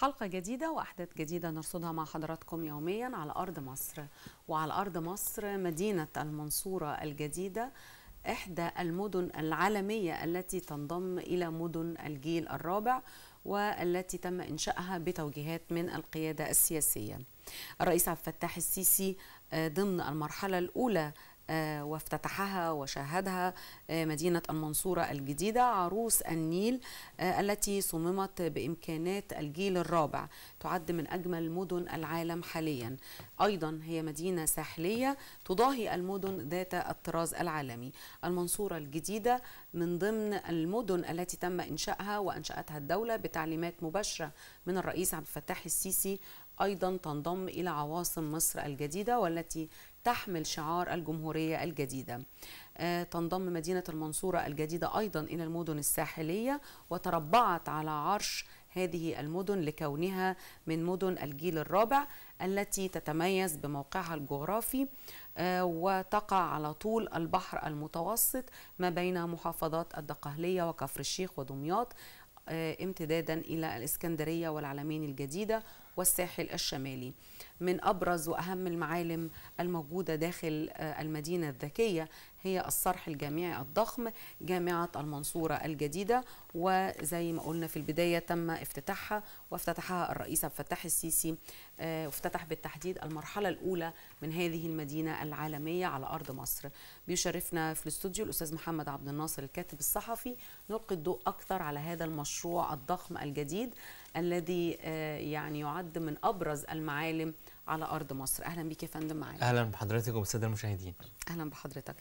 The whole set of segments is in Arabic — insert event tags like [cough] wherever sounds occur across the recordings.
حلقة جديدة وأحداث جديدة نرصدها مع حضراتكم يوميا على أرض مصر وعلى أرض مصر مدينة المنصورة الجديدة إحدى المدن العالمية التي تنضم إلى مدن الجيل الرابع والتي تم إنشائها بتوجيهات من القيادة السياسية الرئيس عبد الفتاح السيسي آه، ضمن المرحلة الأولى آه، وافتتحها وشاهدها آه، مدينة المنصورة الجديدة عروس النيل آه، التي صممت بإمكانات الجيل الرابع تعد من أجمل مدن العالم حاليا أيضا هي مدينة ساحلية تضاهي المدن ذات الطراز العالمي المنصورة الجديدة من ضمن المدن التي تم إنشائها وأنشأتها الدولة بتعليمات مباشرة من الرئيس عبد الفتاح السيسي أيضا تنضم إلى عواصم مصر الجديدة والتي تحمل شعار الجمهورية الجديدة آه، تنضم مدينة المنصورة الجديدة أيضا إلى المدن الساحلية وتربعت على عرش هذه المدن لكونها من مدن الجيل الرابع التي تتميز بموقعها الجغرافي آه، وتقع على طول البحر المتوسط ما بين محافظات الدقهلية وكفر الشيخ ودمياط آه، امتدادا إلى الإسكندرية والعلمين الجديدة والساحل الشمالي من أبرز وأهم المعالم الموجودة داخل آه، المدينة الذكية هي الصرح الجامعي الضخم جامعة المنصورة الجديدة وزي ما قلنا في البداية تم افتتاحها وافتتحها الرئيس عبد الفتاح السيسي آه، وافتتح بالتحديد المرحلة الأولى من هذه المدينة العالمية على أرض مصر بيشرفنا في الاستوديو الأستاذ محمد عبد الناصر الكاتب الصحفي نلقي الضوء أكثر على هذا المشروع الضخم الجديد الذي آه، يعني يعد من أبرز المعالم على أرض مصر أهلا بيك يا فندم معانا أهلا بحضرتك وبالسادة المشاهدين أهلا بحضرتك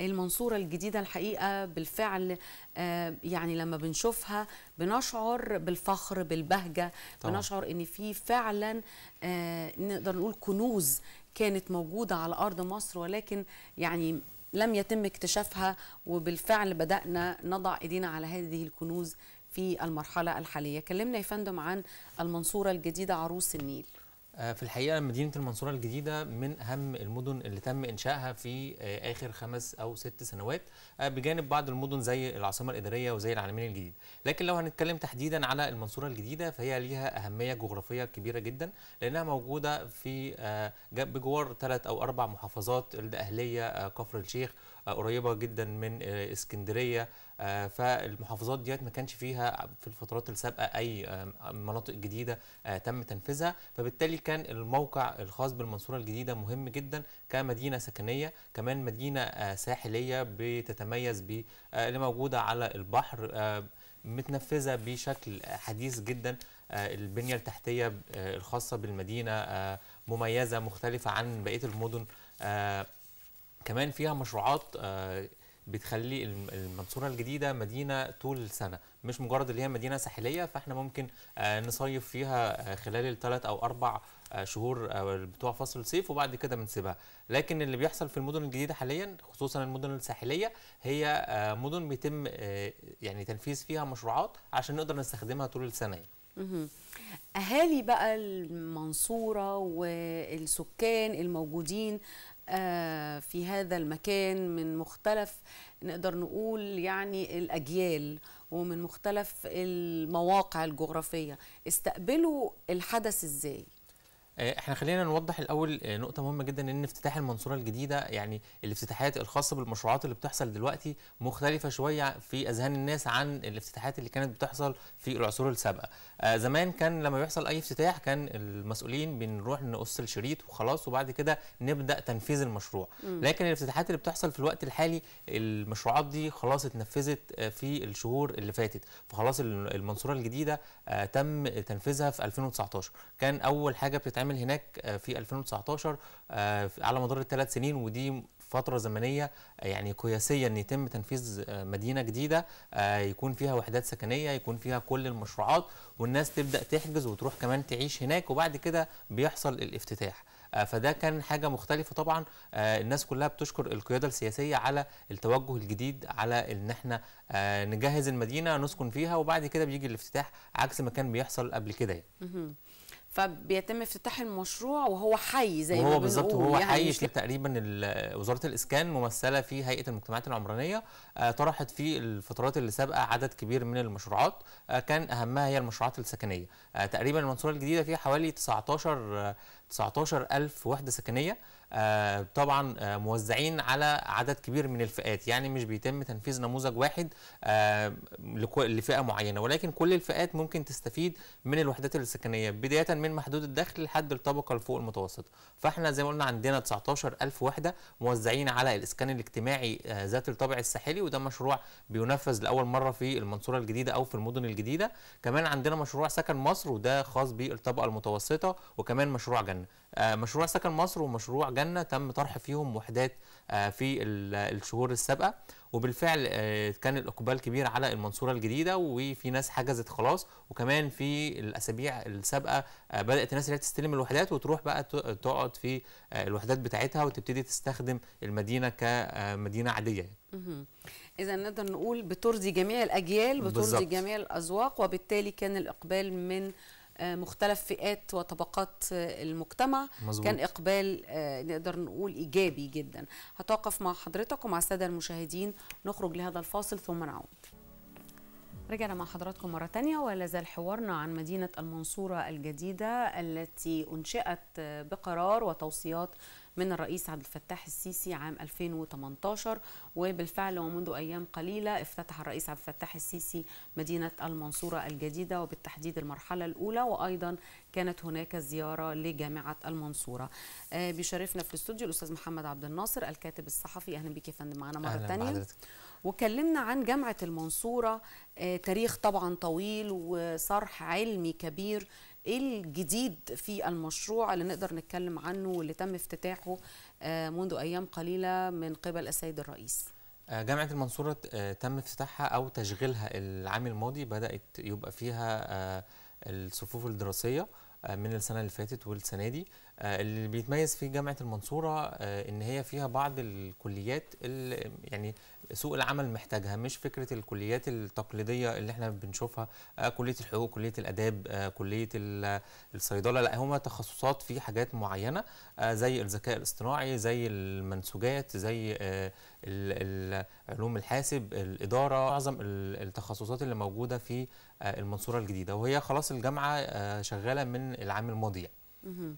المنصورة الجديدة الحقيقة بالفعل آه، يعني لما بنشوفها بنشعر بالفخر بالبهجة طبعا. بنشعر إن في فعلا آه، نقدر نقول كنوز كانت موجودة على أرض مصر ولكن يعني لم يتم اكتشافها وبالفعل بدأنا نضع إيدينا على هذه الكنوز في المرحلة الحالية كلمنا يا فندم عن المنصورة الجديدة عروس النيل آه، في الحقيقه مدينه المنصوره الجديده من اهم المدن اللي تم انشائها في آه، اخر خمس او ست سنوات آه، بجانب بعض المدن زي العاصمه الاداريه وزي العالمين الجديد لكن لو هنتكلم تحديدا على المنصوره الجديده فهي ليها اهميه جغرافيه كبيره جدا لانها موجوده في بجوار ثلاث او اربع محافظات الاهليه كفر الشيخ قريبه جدا من اسكندريه آه، فالمحافظات ديت ما كانش فيها في الفترات السابقه اي آه، مناطق جديده آه، تم تنفيذها فبالتالي كان الموقع الخاص بالمنصوره الجديده مهم جدا كمدينه سكنيه كمان مدينه ساحليه بتتميز ب اللي موجوده على البحر متنفذه بشكل حديث جدا البنيه التحتيه الخاصه بالمدينه مميزه مختلفه عن بقيه المدن كمان فيها مشروعات بتخلي المنصوره الجديده مدينه طول السنه مش مجرد اللي هي مدينه ساحليه فاحنا ممكن آه، نصيف فيها آه، خلال الثلاث او اربع آه، شهور بتوع فصل الصيف وبعد كده بنسيبها لكن اللي بيحصل في المدن الجديده حاليا خصوصا المدن الساحليه هي مدن بيتم يعني تنفيذ فيها مشروعات عشان نقدر نستخدمها طول السنه يعني. اهالي بقى المنصوره والسكان الموجودين آه، في هذا المكان من مختلف نقدر نقول يعني الأجيال ومن مختلف المواقع الجغرافية استقبلوا الحدث إزاي؟ آه، احنا خلينا نوضح الاول آه، نقطه مهمه جدا ان افتتاح المنصوره الجديده يعني الافتتاحات الخاصه بالمشروعات اللي بتحصل دلوقتي مختلفه شويه في اذهان الناس عن الافتتاحات اللي كانت بتحصل في العصور السابقه آه زمان كان لما بيحصل اي افتتاح كان المسؤولين بنروح نقص الشريط وخلاص وبعد كده نبدا تنفيذ المشروع م. لكن الافتتاحات اللي بتحصل في الوقت الحالي المشروعات دي خلاص اتنفذت آه، في الشهور اللي فاتت فخلاص المنصوره الجديده آه تم تنفيذها في 2019 كان اول حاجه بتتعمل اتعمل هناك آه، في 2019 آه، على مدار الثلاث سنين ودي فتره زمنيه آه، يعني قياسيه ان يتم تنفيذ مدينه جديده يكون فيها وحدات سكنيه يكون فيها كل المشروعات والناس تبدا تحجز وتروح كمان تعيش هناك وبعد كده بيحصل الافتتاح فده كان حاجه مختلفه طبعا الناس كلها بتشكر القياده السياسيه على التوجه الجديد على ان احنا نجهز المدينه نسكن فيها وبعد كده بيجي الافتتاح عكس ما كان بيحصل قبل كده يعني. فبيتم افتتاح المشروع وهو حي زي ما بالظبط وهو يعني حي في تقريبا وزاره الاسكان ممثله في هيئه المجتمعات العمرانيه آه، طرحت في الفترات اللي سابقه عدد كبير من المشروعات آه، كان اهمها هي المشروعات السكنيه آه، تقريبا المنصوره الجديده فيها حوالي 19 19000 وحده سكنيه آه، طبعا آه، موزعين على عدد كبير من الفئات يعني مش بيتم تنفيذ نموذج واحد آه، لفئه معينه ولكن كل الفئات ممكن تستفيد من الوحدات السكنيه بدايه من محدود الدخل لحد الطبقه الفوق المتوسطه فاحنا زي ما قلنا عندنا 19000 وحده موزعين على الاسكان الاجتماعي ذات الطابع الساحلي وده مشروع بينفذ لاول مره في المنصوره الجديده او في المدن الجديده كمان عندنا مشروع سكن مصر وده خاص بالطبقه المتوسطه وكمان مشروع جنه آه، مشروع سكن مصر ومشروع جنه تم طرح فيهم وحدات آه، في الشهور السابقه وبالفعل آه، كان الاقبال كبير على المنصوره الجديده وفي ناس حجزت خلاص وكمان في الاسابيع السابقه بدات الناس اللي تستلم الوحدات وتروح بقى تقعد في الوحدات بتاعتها وتبتدي تستخدم المدينه كمدينه عاديه يعني. اذا نقدر نقول بترضي جميع الاجيال بترضي جميع الاذواق وبالتالي كان الاقبال من مختلف فئات وطبقات المجتمع مزبوط. كان إقبال آه، نقدر نقول إيجابي جدا هتوقف مع حضرتك ومع السادة المشاهدين نخرج لهذا الفاصل ثم نعود رجعنا مع حضراتكم مرة تانية ولا زال حوارنا عن مدينة المنصورة الجديدة التي أنشئت آه، بقرار وتوصيات من الرئيس عبد الفتاح السيسي عام 2018 وبالفعل ومنذ أيام قليلة افتتح الرئيس عبد الفتاح السيسي مدينة المنصورة الجديدة وبالتحديد المرحلة الأولى وأيضا كانت هناك زيارة لجامعة المنصورة آه، بيشرفنا في الاستوديو الأستاذ محمد عبد الناصر الكاتب الصحفي أهلا بك يا فندم معانا مرة ثانية وكلمنا عن جامعة المنصورة آه، تاريخ طبعا طويل وصرح علمي كبير ايه الجديد في المشروع اللي نقدر نتكلم عنه واللي تم افتتاحه آه، منذ ايام قليله من قبل السيد الرئيس آه، جامعة المنصورة آه، تم افتتاحها أو تشغيلها العام الماضي بدأت يبقى فيها الصفوف الدراسية من السنة اللي فاتت والسنة دي آه، اللي بيتميز في جامعه المنصوره آه، ان هي فيها بعض الكليات اللي يعني سوق العمل محتاجها مش فكره الكليات التقليديه اللي احنا بنشوفها آه، كليه الحقوق كليه الاداب كليه الصيدله لا هما تخصصات في حاجات معينه زي الذكاء الاصطناعي زي المنسوجات زي علوم الحاسب الاداره معظم التخصصات اللي موجوده في المنصوره الجديده وهي خلاص الجامعه شغاله من العام الماضي يعني.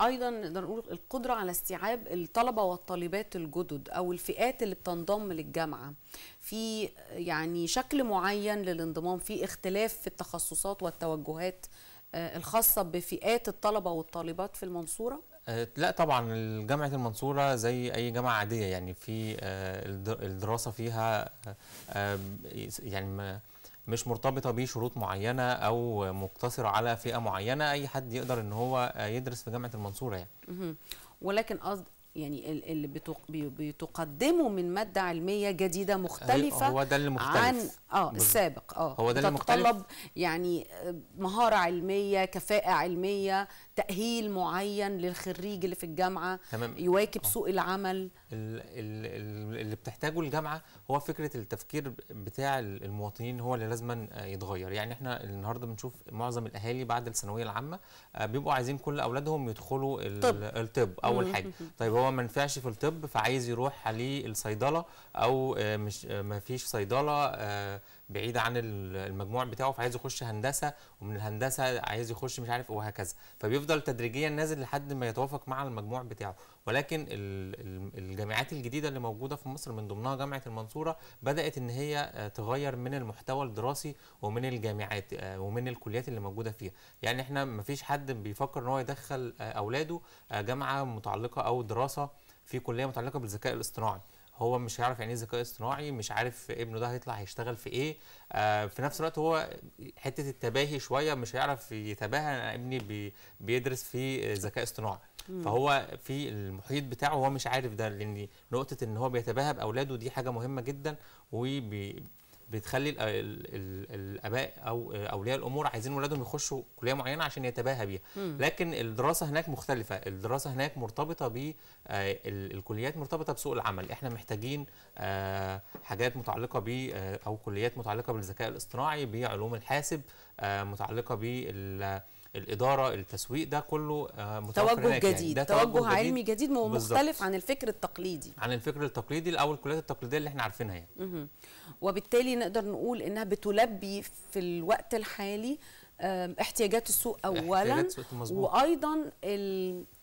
ايضا نقدر نقول القدره على استيعاب الطلبه والطالبات الجدد او الفئات اللي بتنضم للجامعه في يعني شكل معين للانضمام في اختلاف في التخصصات والتوجهات آه، الخاصه بفئات الطلبه والطالبات في المنصوره آه، لا طبعا جامعه المنصوره زي اي جامعه عاديه يعني في آه، الدراسه فيها يعني مش مرتبطه بشروط معينه او مقتصره على فئه معينه اي حد يقدر ان هو يدرس في جامعه المنصوره يعني ولكن قصد يعني اللي بتق... بتقدمه من ماده علميه جديده أيوة، مختلفه هو ده اللي مختلف عن اه السابق اه هو ده اللي مختلف تتطلب يعني آه، مهاره علميه كفاءه علميه تاهيل معين للخريج اللي في الجامعه تمام. يواكب أوه. سوق العمل اللي بتحتاجه الجامعه هو فكره التفكير بتاع المواطنين هو اللي لازما آه، يتغير يعني احنا النهارده بنشوف معظم الاهالي بعد الثانويه العامه آه، بيبقوا عايزين كل اولادهم يدخلوا طب. الطب اول حاجه طيب هو ما نفعش في الطب فعايز يروح عليه الصيدله او آه، مش ما فيش صيدله بعيد عن المجموع بتاعه فعايز يخش هندسه ومن الهندسه عايز يخش مش عارف وهكذا فبيفضل تدريجيا نازل لحد ما يتوافق مع المجموع بتاعه ولكن الجامعات الجديده اللي موجوده في مصر من ضمنها جامعه المنصوره بدات ان هي آه، تغير من المحتوى الدراسي ومن الجامعات آه، ومن الكليات اللي موجوده فيها يعني احنا ما فيش حد بيفكر ان هو يدخل آه، اولاده جامعه متعلقه او دراسه في كليه متعلقه بالذكاء الاصطناعي هو مش هيعرف يعني ايه ذكاء اصطناعي مش عارف ابنه ده هيطلع هيشتغل في ايه آه في نفس الوقت هو حته التباهي شويه مش هيعرف يتباهى انا ابني بي بيدرس في ذكاء اصطناعي فهو في المحيط بتاعه هو مش عارف ده لان نقطه ان هو بيتباهى باولاده دي حاجه مهمه جدا وبي بتخلي الاباء او اولياء الامور عايزين ولادهم يخشوا كليه معينه عشان يتباهى بيها لكن الدراسه هناك مختلفه الدراسه هناك مرتبطه ب آه، الكليات مرتبطه بسوق العمل احنا محتاجين آه، حاجات متعلقه ب آه، او كليات متعلقه بالذكاء الاصطناعي بعلوم الحاسب متعلقه بال الاداره التسويق ده كله آه، متوفر توجه يعني. جديد يعني ده توجه, توجه علمي جديد ومختلف عن الفكر التقليدي عن الفكر التقليدي او الكليات التقليديه اللي احنا عارفينها يعني وبالتالي نقدر نقول انها بتلبي في الوقت الحالي احتياجات السوق اولا احتياجات السوق وايضا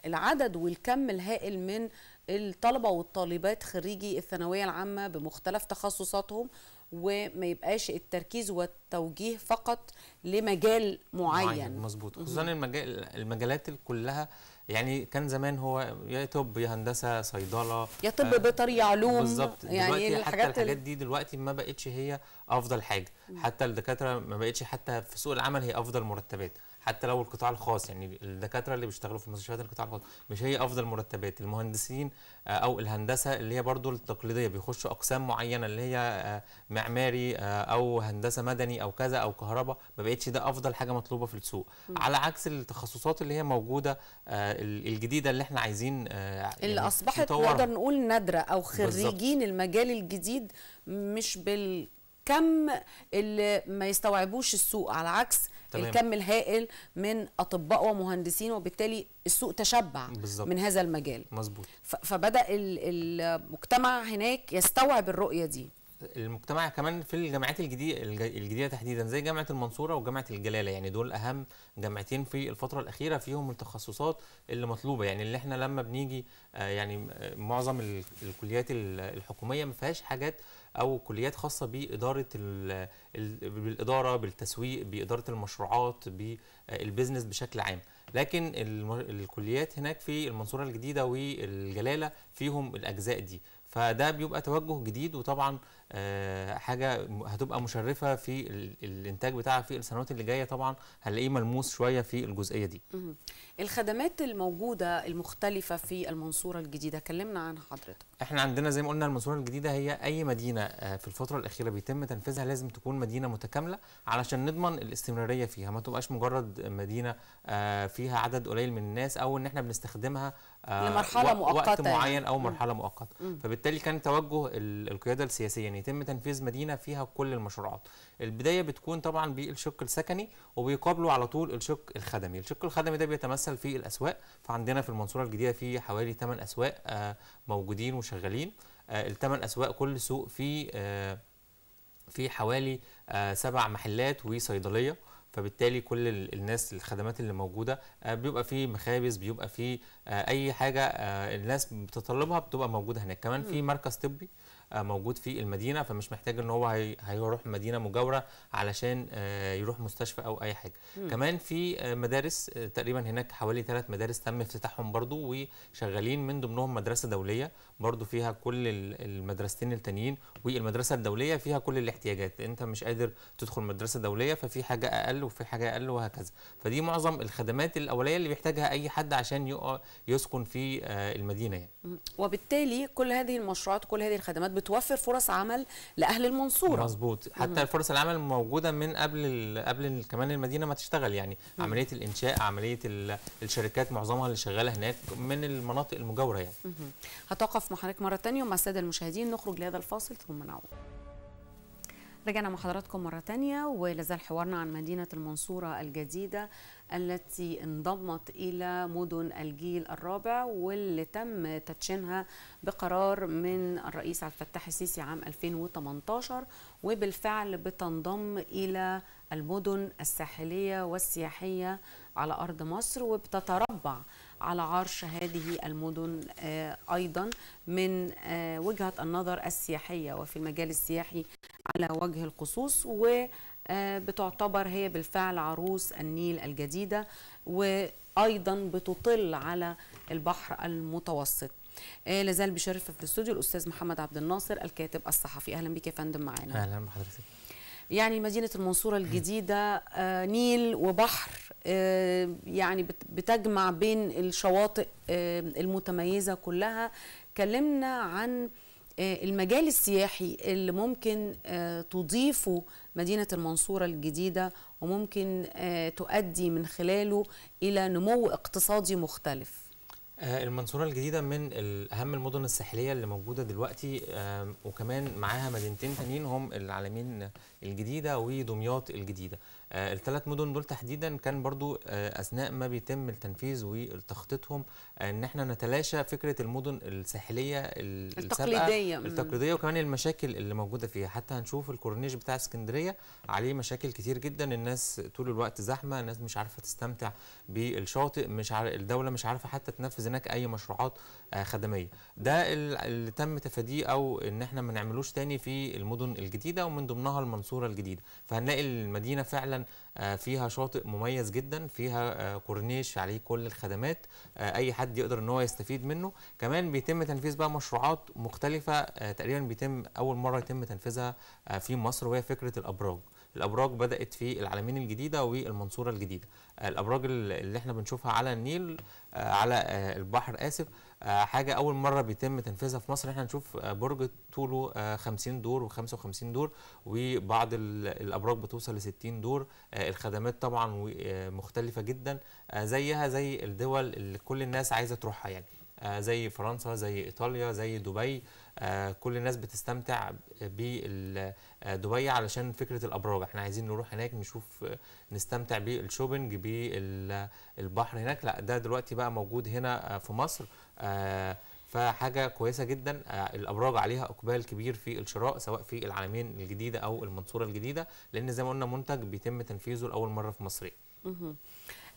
العدد والكم الهائل من الطلبه والطالبات خريجي الثانويه العامه بمختلف تخصصاتهم وما يبقاش التركيز والتوجيه فقط لمجال معين, مظبوط خصوصا المجال المجالات كلها يعني كان زمان هو يا طب يا هندسه صيدله يا طب آه بيطري علوم بالظبط يعني حتى الحاجات, الحاجات دي دلوقتي ما بقتش هي افضل حاجه حتى الدكاتره ما بقتش حتى في سوق العمل هي افضل مرتبات حتى لو القطاع الخاص يعني الدكاتره اللي بيشتغلوا في المستشفيات القطاع الخاص مش هي افضل مرتبات المهندسين آه، او الهندسه اللي هي برضو التقليديه بيخشوا اقسام معينه اللي هي آه، معماري آه، او هندسه مدني او كذا او كهرباء ما بقتش ده افضل حاجه مطلوبه في السوق م. على عكس التخصصات اللي هي موجوده الجديده اللي احنا عايزين يعني اللي اصبحت نقدر نقول نادره او خريجين بالزبط. المجال الجديد مش بال كم اللي ما يستوعبوش السوق على عكس تمام. الكم الهائل من اطباء ومهندسين وبالتالي السوق تشبع بالزبط. من هذا المجال مظبوط فبدا المجتمع هناك يستوعب الرؤيه دي المجتمع كمان في الجامعات الجديده الجديده تحديدا زي جامعه المنصوره وجامعه الجلاله يعني دول اهم جامعتين في الفتره الاخيره فيهم التخصصات اللي مطلوبه يعني اللي احنا لما بنيجي آه، يعني معظم الكليات الحكوميه ما فيهاش حاجات او كليات خاصه باداره بالاداره بالتسويق باداره المشروعات بالبزنس بشكل عام لكن الكليات هناك في المنصوره الجديده والجلاله فيهم الاجزاء دي فده بيبقى توجه جديد وطبعا آه، حاجه هتبقى مشرفه في الانتاج بتاعها في السنوات اللي جايه طبعا هنلاقيه ملموس شويه في الجزئيه دي. الخدمات الموجوده المختلفه في المنصوره الجديده كلمنا عنها حضرتك. احنا عندنا زي ما قلنا المنصوره الجديده هي اي مدينه آه، في الفتره الاخيره بيتم تنفيذها لازم تكون مدينه متكامله علشان نضمن الاستمراريه فيها ما تبقاش مجرد مدينه آه، فيها عدد قليل من الناس او ان احنا بنستخدمها آه، لمرحله مؤقته وقت يعني. معين او مرحله مم. مؤقته مم. فبالتالي كان توجه القياده السياسيه ان يعني يتم تنفيذ مدينه فيها كل المشروعات البدايه بتكون طبعا بالشق السكني وبيقابله على طول الشق الخدمي الشق الخدمي ده بيتمثل في الاسواق فعندنا في المنصوره الجديده في حوالي 8 اسواق آه، موجودين وشغالين آه، الثمان اسواق كل سوق فيه في حوالي سبع محلات وصيدليه فبالتالي كل الناس الخدمات اللي موجوده آه، بيبقى في مخابز بيبقى في آه، اي حاجه آه، الناس بتطلبها بتبقى موجوده هناك كمان في مركز طبي آه، موجود في المدينه فمش محتاج ان هو هيروح مدينه مجاوره علشان آه، يروح مستشفى او اي حاجه مم. كمان في آه، مدارس تقريبا هناك حوالي ثلاث مدارس تم افتتاحهم برضو وشغالين من ضمنهم مدرسه دوليه برضو فيها كل المدرستين التانيين والمدرسه الدوليه فيها كل الاحتياجات انت مش قادر تدخل مدرسه دوليه ففي حاجه اقل وفي حاجه اقل وهكذا فدي معظم الخدمات الاوليه اللي بيحتاجها اي حد عشان يسكن في المدينه يعني وبالتالي كل هذه المشروعات كل هذه الخدمات بتوفر فرص عمل لاهل المنصوره مظبوط حتى فرص العمل موجوده من قبل قبل كمان المدينه ما تشتغل يعني مم. عمليه الانشاء عمليه الشركات معظمها اللي شغاله هناك من المناطق المجاوره يعني مم. هتوقف مع حضرتك مره ثانيه ومع الساده المشاهدين نخرج لهذا الفاصل ثم نعود رجعنا مع حضراتكم مرة تانية ولازال حوارنا عن مدينة المنصورة الجديدة التي انضمت إلى مدن الجيل الرابع واللي تم تدشينها بقرار من الرئيس عبد الفتاح السيسي عام 2018 وبالفعل بتنضم إلى المدن الساحلية والسياحية على أرض مصر وبتتربع على عرش هذه المدن آه، أيضا من آه، وجهة النظر السياحية وفي المجال السياحي على وجه الخصوص و آه، بتعتبر هي بالفعل عروس النيل الجديدة وأيضا بتطل على البحر المتوسط لازال بشرف في الاستوديو الأستاذ محمد عبد الناصر الكاتب الصحفي أهلا بك يا فندم معانا أهلا بحضرتك يعني مدينة المنصورة الجديدة نيل وبحر آه، يعني بتجمع بين الشواطئ آه، المتميزه كلها كلمنا عن آه، المجال السياحي اللي ممكن تضيفه مدينة المنصورة الجديدة وممكن تؤدي من خلاله إلى نمو اقتصادي مختلف المنصورة الجديدة من أهم المدن الساحلية اللي موجودة دلوقتي وكمان معاها مدينتين تانيين هم العالمين الجديدة ودمياط الجديدة آه، الثلاث مدن دول تحديدا كان برضو آه، اثناء ما بيتم التنفيذ وتخطيطهم آه، ان احنا نتلاشى فكره المدن الساحليه التقليديه التقليديه وكمان المشاكل اللي موجوده فيها حتى هنشوف الكورنيش بتاع اسكندريه عليه مشاكل كتير جدا الناس طول الوقت زحمه الناس مش عارفه تستمتع بالشاطئ مش عارف الدوله مش عارفه حتى تنفذ هناك اي مشروعات خدميه ده اللي تم تفاديه او ان احنا ما نعملوش تاني في المدن الجديده ومن ضمنها المنصوره الجديده فهنلاقي المدينه فعلا آه، فيها شاطئ مميز جدا فيها آه، كورنيش عليه كل الخدمات آه، اي حد يقدر ان هو يستفيد منه كمان بيتم تنفيذ بقى مشروعات مختلفه تقريبا بيتم اول مره يتم تنفيذها في مصر وهي فكره الابراج الابراج بدات في العلمين الجديده والمنصوره الجديده الابراج اللي احنا بنشوفها على النيل على البحر اسف آه، حاجه اول مره بيتم تنفيذها في مصر احنا نشوف آه، برج طوله 50 آه، دور و55 دور وبعض الابراج بتوصل ل 60 دور الخدمات طبعا مختلفه جدا زيها زي الدول اللي كل الناس عايزه تروحها يعني آه، زي فرنسا زي ايطاليا زي دبي آه، كل الناس بتستمتع بدبي آه، علشان فكره الابراج احنا عايزين نروح هناك نشوف نستمتع بالشوبنج بالبحر هناك لا ده دلوقتي بقى موجود هنا في مصر فحاجه كويسه جدا الابراج عليها اقبال كبير في الشراء سواء في العالمين الجديده او المنصوره الجديده لان زي ما قلنا منتج بيتم تنفيذه لاول مره في مصر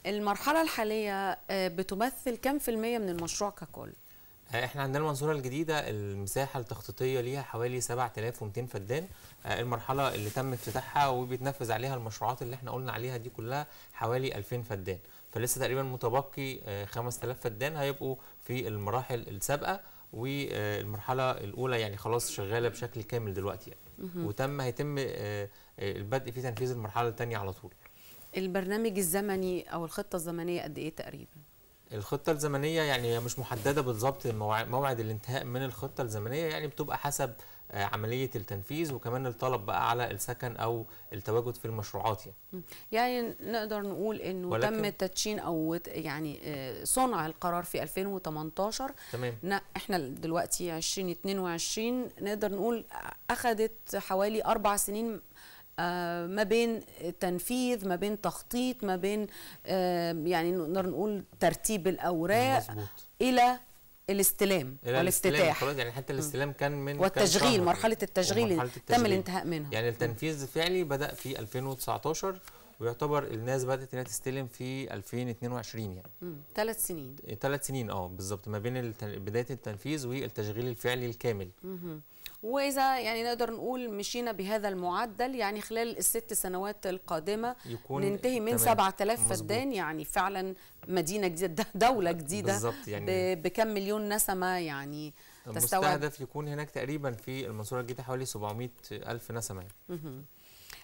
المرحله الحاليه آه، بتمثل كم في الميه من المشروع ككل آه، احنا عندنا المنصوره الجديده المساحه التخطيطيه ليها حوالي 7200 فدان آه، المرحله اللي تم افتتاحها وبيتنفذ عليها المشروعات اللي احنا قلنا عليها دي كلها حوالي 2000 فدان فلسه تقريبا متبقي 5000 فدان هيبقوا في المراحل السابقه والمرحله الاولى يعني خلاص شغاله بشكل كامل دلوقتي يعني. وتم هيتم البدء في تنفيذ المرحله الثانيه على طول البرنامج الزمني او الخطه الزمنيه قد ايه تقريبا الخطه الزمنيه يعني هي مش محدده بالظبط موعد الانتهاء من الخطه الزمنيه يعني بتبقى حسب آه، عمليه التنفيذ وكمان الطلب بقى على السكن او التواجد في المشروعات يعني. يعني نقدر نقول انه ولكن تم تدشين او يعني آه، صنع القرار في 2018 تمام احنا دلوقتي 2022 نقدر نقول اخذت حوالي اربع سنين آه، ما بين تنفيذ ما بين تخطيط ما بين آه، يعني نقدر نقول ترتيب الاوراق مزبوط. الى الاستلام إلى والافتتاح الاستلام. يعني حتى الاستلام كان من والتشغيل كان مرحلة التشغيل تم الانتهاء منها يعني التنفيذ الفعلي بدا في 2019 ويعتبر الناس بدات انها تستلم في 2022 يعني ثلاث سنين ثلاث إيه، سنين اه بالظبط ما بين بدايه التنفيذ والتشغيل الفعلي الكامل واذا يعني نقدر نقول مشينا بهذا المعدل يعني خلال الست سنوات القادمه يكون ننتهي من 7000 فدان يعني فعلا مدينه جديده [laughs] دوله جديده يعني بكم مليون نسمه يعني تستوعب المستهدف يكون هناك تقريبا في المنصوره الجديده حوالي 700 الف نسمه يعني.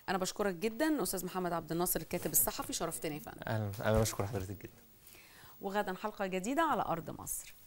انا بشكرك جدا استاذ محمد عبد الناصر الكاتب الصحفي شرفتني يا فندم انا بشكر حضرتك جدا وغدا حلقه جديده على ارض مصر